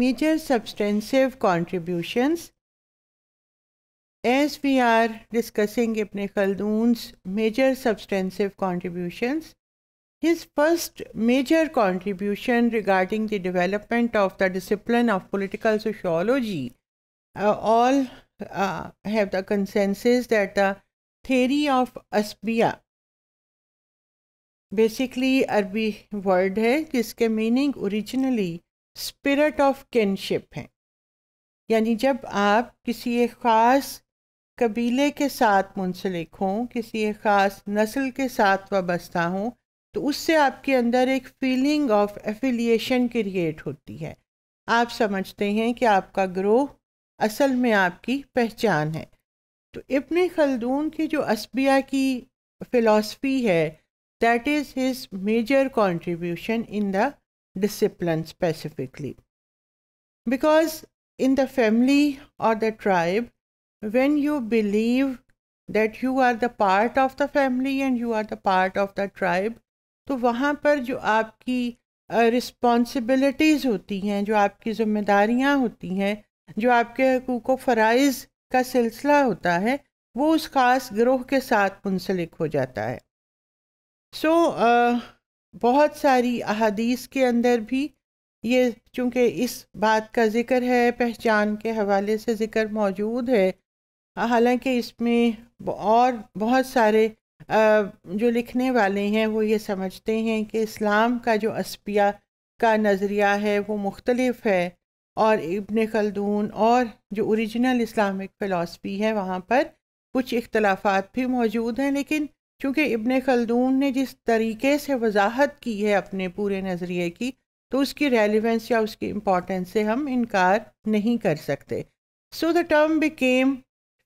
major substantive contributions. As we are discussing Ibn Khaldun's major substantive contributions, his first major contribution regarding the development of the discipline of political sociology uh, all uh, have the consensus that the theory of asbiya, basically Arabic word, है जिसके meaning originally. Spirit of kinship हैं यानी जब आप किसी एक ख़ास कबीले के साथ मुंसलिक हों किसी एक ख़ास नस्ल के साथ वाबस्ता हों तो उससे आपके अंदर एक फीलिंग ऑफ एफिलिएशन क्रिएट होती है आप समझते हैं कि आपका ग्रोह असल में आपकी पहचान है तो इबन खलदून की जो असबिया की फ़िलासफ़ी है that is his major contribution in the discipline specifically. Because in the family or the tribe, when you believe that you are the part of the family and you are the part of the tribe, तो वहाँ पर जो आपकी responsibilities होती हैं जो आपकी ज़िम्मेदारियाँ होती हैं जो आपके हकूक़ व फ़रज़ का सिलसिला होता है वो उस ख़ास ग्रोह के साथ मुंसलिक हो जाता है सो so, uh, बहुत सारी अहदीस के अंदर भी ये चूँकि इस बात का ज़िक्र है पहचान के हवाले से ज़िक्र मौजूद है हालांकि इसमें और बहुत सारे जो लिखने वाले हैं वो ये समझते हैं कि इस्लाम का जो असपिया का नज़रिया है वो मुख्तलफ़ है और इबन खलदून और जो ओरिजिनल इस्लामिक फ़िलासफ़ी है वहाँ पर कुछ इख्तलाफात भी मौजूद हैं लेकिन क्योंकि इबन खलदून ने जिस तरीके से वजाहत की है अपने पूरे नज़रिए की तो उसकी रेलिवेंस या उसकी इम्पोर्टेंस से हम इनकार नहीं कर सकते so the term became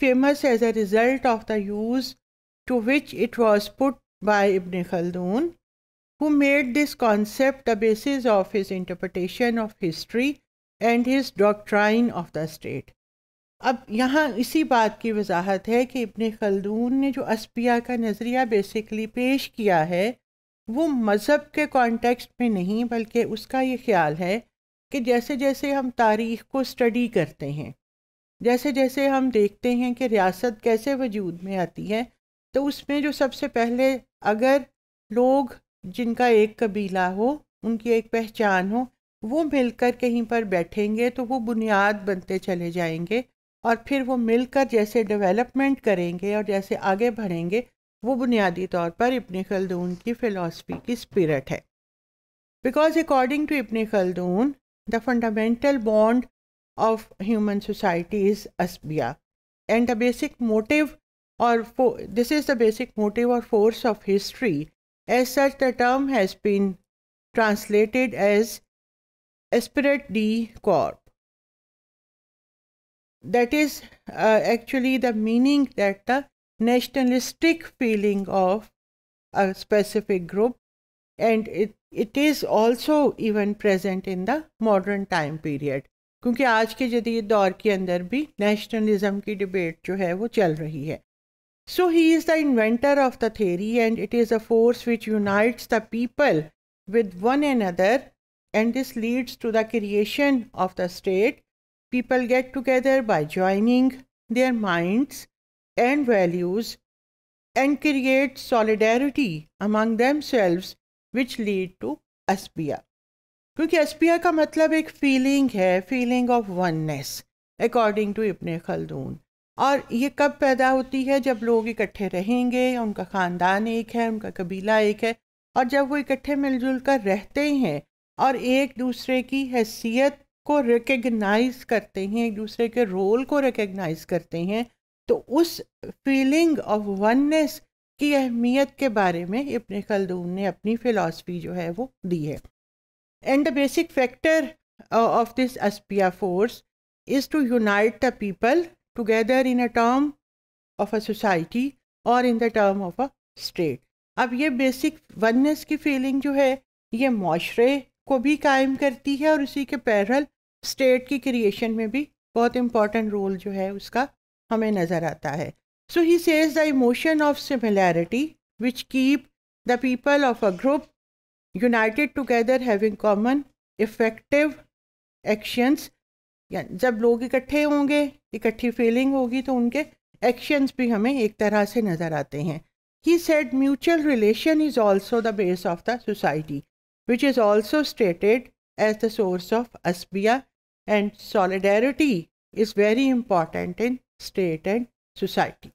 famous as a result of the use to which it was put by Ibn Khaldun who made this concept the basis of his interpretation of history and his doctrine of the state अब यहाँ इसी बात की वजाहत है कि इबन खलदून ने जो अस्पिया का नज़रिया बेसिकली पेश किया है वो मज़हब के कॉन्टेक्स्ट में नहीं बल्कि उसका ये ख्याल है कि जैसे जैसे हम तारीख़ को स्टडी करते हैं जैसे जैसे हम देखते हैं कि रियासत कैसे वजूद में आती है तो उसमें जो सबसे पहले अगर लोग जिनका एक कबीला हो उनकी एक पहचान हो वो मिलकर कहीं पर बैठेंगे तो वो बुनियाद बनते चले जाएंगे और फिर वो मिलकर जैसे डेवलपमेंट करेंगे और जैसे आगे बढ़ेंगे वो बुनियादी तौर पर इबन खलदून की फ़िलासफ़ी की स्पिरट है because according to Ibn Khaldun the fundamental bond of human society is असबिया and the basic motive or this is the basic motive or force of history as such the term has been translated as esprit de corps that is uh, actually the meaning that the nationalistic feeling of a specific group and it, it is also even present in the modern time period kyunki aaj ke jadid daur ke andar debate jo hai wo chal rahi so he is the inventor of the theory and it is a force which unites the people with one another and this leads to the creation of the state People get together by joining their minds and values and create solidarity among themselves which lead to aspia. क्योंकि एसपिया का मतलब एक feeling है feeling of oneness according to Ibn Khaldun और ये कब पैदा होती है जब लोग इकट्ठे रहेंगे उनका ख़ानदान एक है उनका कबीला एक है और जब वो इकट्ठे मिलजुल कर रहते हैं और एक दूसरे की हैसियत को रिकग्नाइज करते हैं एक दूसरे के रोल को रिकग्नाइज करते हैं तो उस फीलिंग ऑफ वननेस की अहमियत के बारे में इब्ने खलदून ने अपनी फ़िलासफ़ी जो है वो दी है and the basic factor of this अस्पिया force is to unite the people together in a term of a society or in the term of a state अब ये बेसिक वननेस की फीलिंग जो है ये माशरे को भी कायम करती है और उसी के पैरल स्टेट की क्रिएशन में भी बहुत इम्पॉर्टेंट रोल जो है उसका हमें नज़र आता है so he says the emotion of similarity which keep the people of a group united together having common effective actions जब लोग इकट्ठे होंगे इकट्ठी फीलिंग होगी तो उनके एक्शंस भी हमें एक तरह से नज़र आते हैं he said mutual relation is also the base of the society which is also stated as the source of असबिया and solidarity is very important in state and society.